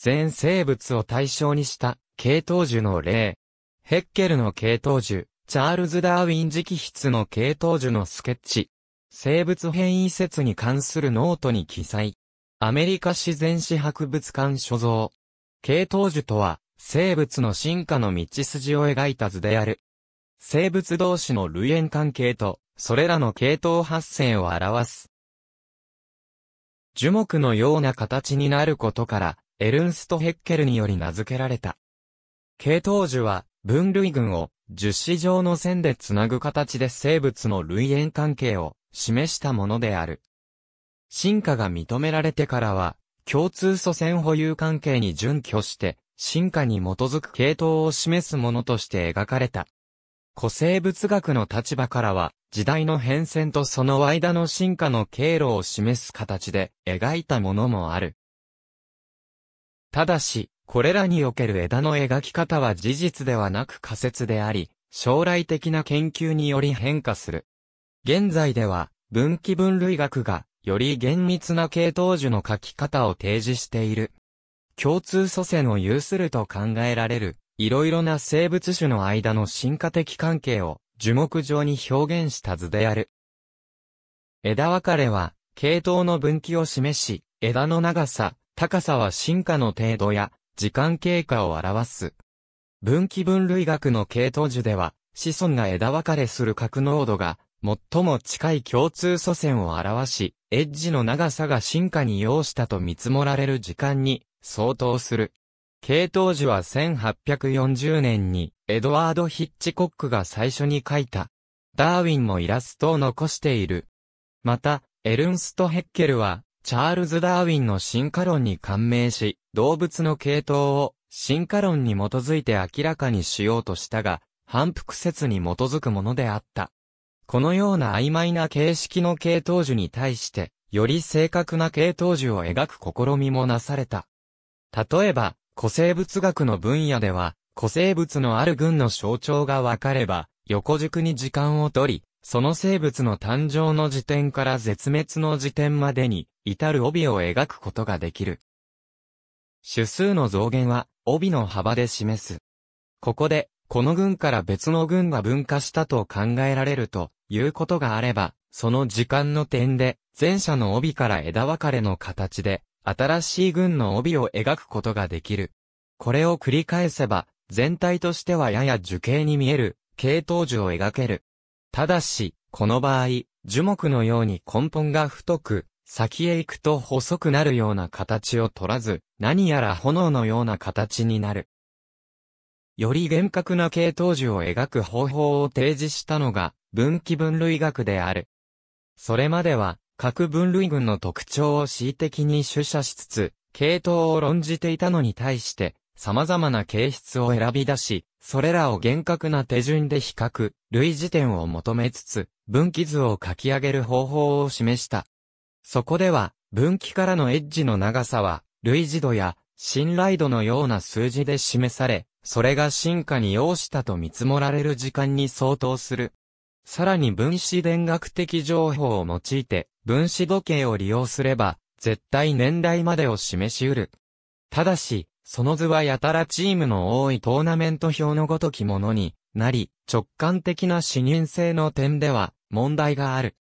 全生物を対象にした系統樹の例。ヘッケルの系統樹、チャールズ・ダーウィン直筆の系統樹のスケッチ。生物変異説に関するノートに記載。アメリカ自然史博物館所蔵。系統樹とは、生物の進化の道筋を描いた図である。生物同士の類縁関係と、それらの系統発生を表す。樹木のような形になることから、エルンスト・ヘッケルにより名付けられた。系統樹は、分類群を、樹脂状の線でつなぐ形で生物の類縁関係を示したものである。進化が認められてからは、共通祖先保有関係に準拠して、進化に基づく系統を示すものとして描かれた。古生物学の立場からは、時代の変遷とその間の進化の経路を示す形で描いたものもある。ただし、これらにおける枝の描き方は事実ではなく仮説であり、将来的な研究により変化する。現在では、分岐分類学が、より厳密な系統樹の書き方を提示している。共通祖先を有すると考えられる、いろいろな生物種の間の進化的関係を、樹木上に表現した図である。枝分かれは、系統の分岐を示し、枝の長さ、高さは進化の程度や、時間経過を表す。分岐分類学の系統樹では、子孫が枝分かれする格濃度が、最も近い共通祖先を表し、エッジの長さが進化に要したと見積もられる時間に相当する。系統樹は1840年にエドワード・ヒッチコックが最初に書いた。ダーウィンもイラストを残している。また、エルンスト・ヘッケルはチャールズ・ダーウィンの進化論に感銘し、動物の系統を進化論に基づいて明らかにしようとしたが、反復説に基づくものであった。このような曖昧な形式の系統樹に対して、より正確な系統樹を描く試みもなされた。例えば、古生物学の分野では、古生物のある群の象徴が分かれば、横軸に時間を取り、その生物の誕生の時点から絶滅の時点までに、至る帯を描くことができる。種数の増減は、帯の幅で示す。ここで、この群から別の群が分化したと考えられるということがあれば、その時間の点で、前者の帯から枝分かれの形で、新しい群の帯を描くことができる。これを繰り返せば、全体としてはやや樹形に見える、系統樹を描ける。ただし、この場合、樹木のように根本が太く、先へ行くと細くなるような形を取らず、何やら炎のような形になる。より厳格な系統樹を描く方法を提示したのが、分岐分類学である。それまでは、各分類群の特徴を恣意的に取捨しつつ、系統を論じていたのに対して、様々な形質を選び出し、それらを厳格な手順で比較、類似点を求めつつ、分岐図を書き上げる方法を示した。そこでは、分岐からのエッジの長さは、類似度や信頼度のような数字で示され、それが進化に要したと見積もられる時間に相当する。さらに分子電学的情報を用いて、分子時計を利用すれば、絶対年代までを示し得る。ただし、その図はやたらチームの多いトーナメント表のごときものになり、直感的な視認性の点では問題がある。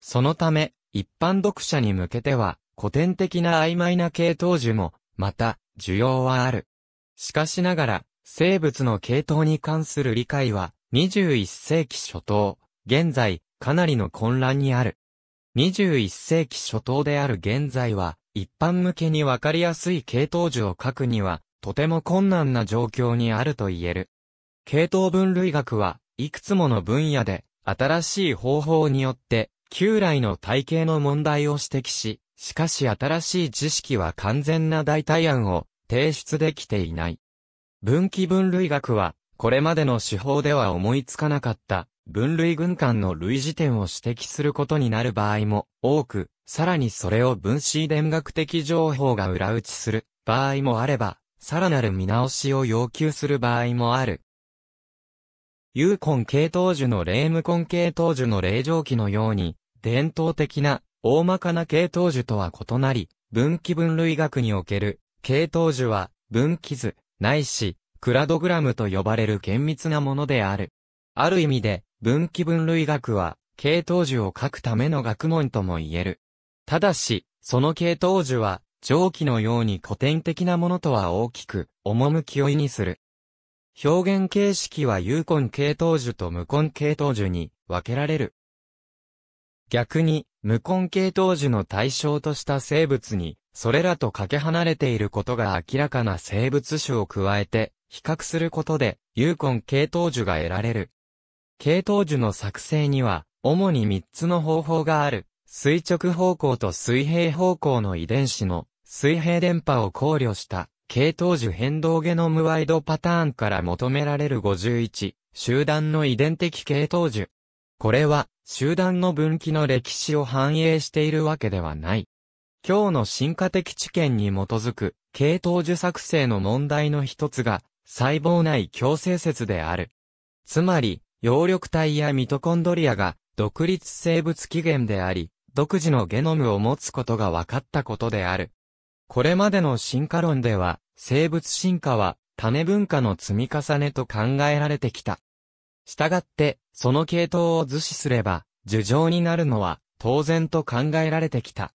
そのため、一般読者に向けては、古典的な曖昧な系統樹も、また、需要はある。しかしながら、生物の系統に関する理解は、21世紀初頭、現在、かなりの混乱にある。21世紀初頭である現在は、一般向けにわかりやすい系統図を書くには、とても困難な状況にあると言える。系統分類学は、いくつもの分野で、新しい方法によって、旧来の体系の問題を指摘し、しかし新しい知識は完全な代替案を提出できていない。分岐分類学は、これまでの手法では思いつかなかった、分類軍艦の類似点を指摘することになる場合も多くさらにそれを分子遺伝学的情報が裏打ちする場合もあれば、さらなる見直しを要求する場合もある。有根系統樹の霊無根系統樹の霊蒸記のように、伝統的な大まかな系統樹とは異なり、分岐分類学における系統樹は分岐図、ないし、クラドグラムと呼ばれる厳密なものである。ある意味で、分岐分類学は、系統樹を書くための学問とも言える。ただし、その系統樹は、蒸気のように古典的なものとは大きく、趣を意味する。表現形式は有根系統樹と無根系統樹に分けられる。逆に、無根系統樹の対象とした生物に、それらとかけ離れていることが明らかな生物種を加えて、比較することで、有根系統樹が得られる。系統樹の作成には、主に3つの方法がある。垂直方向と水平方向の遺伝子の水平電波を考慮した系統樹変動ゲノムワイドパターンから求められる51、集団の遺伝的系統樹。これは集団の分岐の歴史を反映しているわけではない。今日の進化的知見に基づく系統樹作成の問題の一つが細胞内共生説である。つまり、葉緑体やミトコンドリアが独立生物起源であり、独自のゲノムを持つことが分かったことである。これまでの進化論では、生物進化は種文化の積み重ねと考えられてきた。したがって、その系統を図示すれば、樹状になるのは当然と考えられてきた。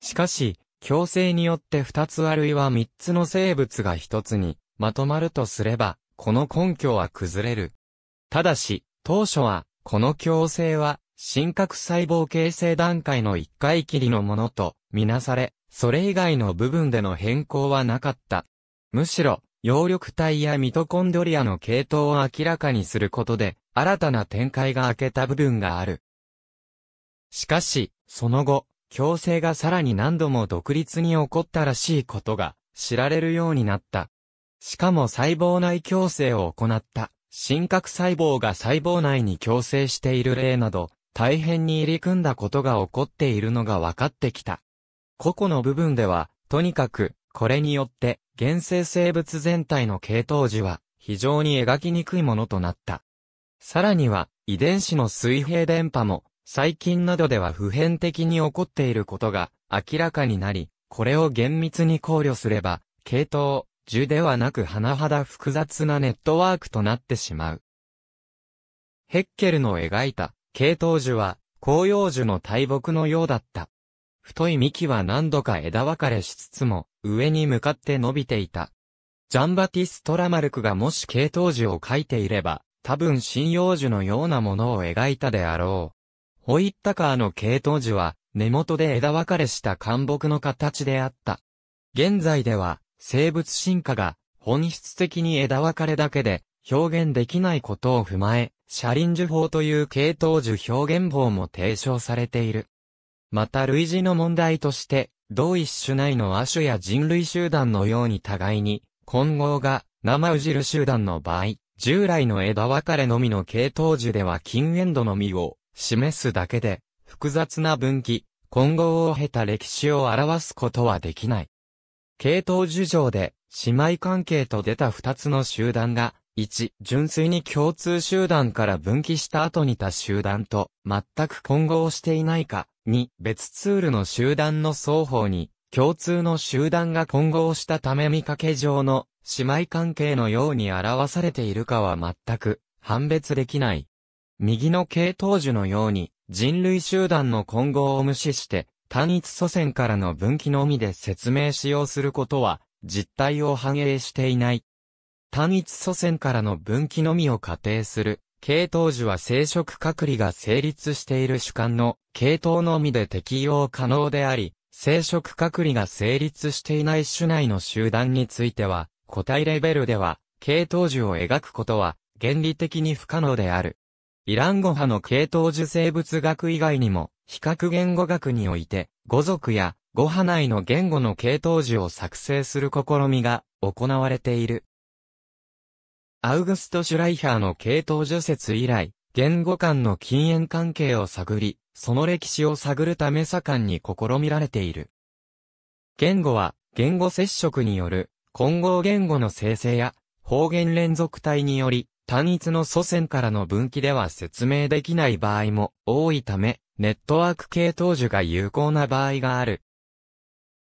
しかし、共生によって二つあるいは三つの生物が一つにまとまるとすれば、この根拠は崩れる。ただし、当初は、この共生は真核細胞形成段階の一回きりのものとみなされ、それ以外の部分での変更はなかった。むしろ、葉緑体やミトコンドリアの系統を明らかにすることで、新たな展開が開けた部分がある。しかし、その後、共生がさらに何度も独立に起こったらしいことが知られるようになった。しかも細胞内共生を行った。真核細胞が細胞内に共生している例など、大変に入り組んだことが起こっているのが分かってきた。個々の部分では、とにかく、これによって、原生生物全体の系統樹は、非常に描きにくいものとなった。さらには、遺伝子の水平電波も、最近などでは普遍的に起こっていることが明らかになり、これを厳密に考慮すれば、系統、樹ではなく甚だ複雑なネットワークとなってしまう。ヘッケルの描いた系統樹は広葉樹の大木のようだった。太い幹は何度か枝分かれしつつも、上に向かって伸びていた。ジャンバティスト・ラマルクがもし系統樹を描いていれば、多分針葉樹のようなものを描いたであろう。ホイッタカーの系統樹は、根元で枝分かれした干木の形であった。現在では、生物進化が、本質的に枝分かれだけで、表現できないことを踏まえ、車輪樹法という系統樹表現法も提唱されている。また類似の問題として、同一種内の亜種や人類集団のように互いに、混合が生うじる集団の場合、従来の枝分かれのみの系統樹では近縁度のみを示すだけで、複雑な分岐、混合を経た歴史を表すことはできない。系統樹上で、姉妹関係と出た二つの集団が、1、純粋に共通集団から分岐した後に他集団と全く混合していないか。2、別ツールの集団の双方に共通の集団が混合したため見かけ上の姉妹関係のように表されているかは全く判別できない。右の系統樹のように人類集団の混合を無視して単一祖先からの分岐のみで説明使用することは実態を反映していない。単一祖先からの分岐のみを仮定する、系統樹は生殖隔離が成立している主観の系統のみで適用可能であり、生殖隔離が成立していない種内の集団については、個体レベルでは、系統樹を描くことは、原理的に不可能である。イラン語派の系統樹生物学以外にも、比較言語学において、語族や語派内の言語の系統樹を作成する試みが行われている。アウグスト・シュライハーの系統除雪以来、言語間の禁煙関係を探り、その歴史を探るため盛んに試みられている。言語は、言語接触による、混合言語の生成や、方言連続体により、単一の祖先からの分岐では説明できない場合も多いため、ネットワーク系統樹が有効な場合がある。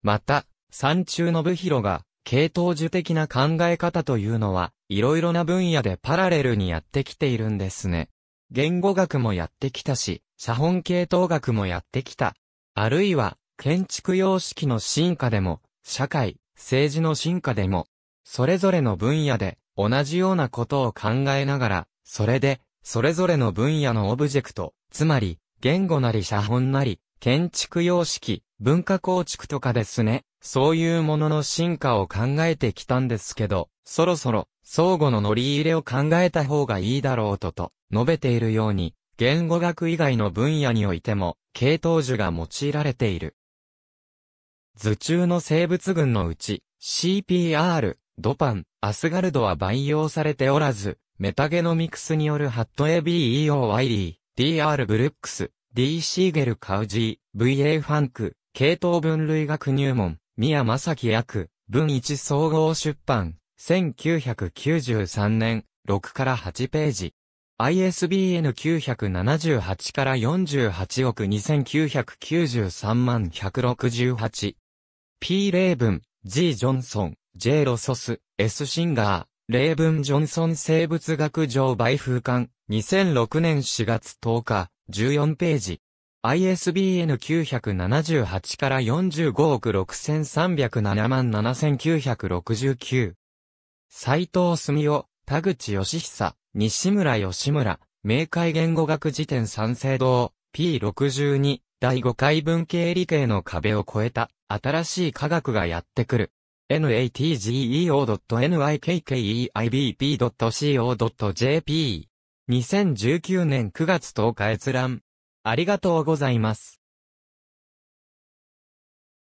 また、山中信弘が、系統樹的な考え方というのは、いろいろな分野でパラレルにやってきているんですね。言語学もやってきたし、写本系統学もやってきた。あるいは、建築様式の進化でも、社会、政治の進化でも、それぞれの分野で同じようなことを考えながら、それで、それぞれの分野のオブジェクト、つまり、言語なり写本なり、建築様式、文化構築とかですね。そういうものの進化を考えてきたんですけど、そろそろ相互の乗り入れを考えた方がいいだろうとと述べているように、言語学以外の分野においても、系統樹が用いられている。図中の生物群のうち、CPR、ドパン、アスガルドは培養されておらず、メタゲノミクスによるハット ABEO ワイリー、DR ブルックス、D. シーゲル・カウジー、V.A. ファンク、系統分類学入門、宮正樹役、文一総合出版、1993年、6から8ページ。ISBN 978から48億2993万168。P. レーブン、G. ジョンソン、J. ロソス、S. シンガー、レーブン・ジョンソン生物学上売風館、2006年4月10日、14ページ。ISBN 978から45億6307万7969。斎藤澄夫、田口義久、西村義村、明海言語学辞典三成堂、P62、第5回文系理系の壁を越えた、新しい科学がやってくる。n a t g e o n i k k e i b p c o j p 2019年9月10日閲覧。ありがとうございます。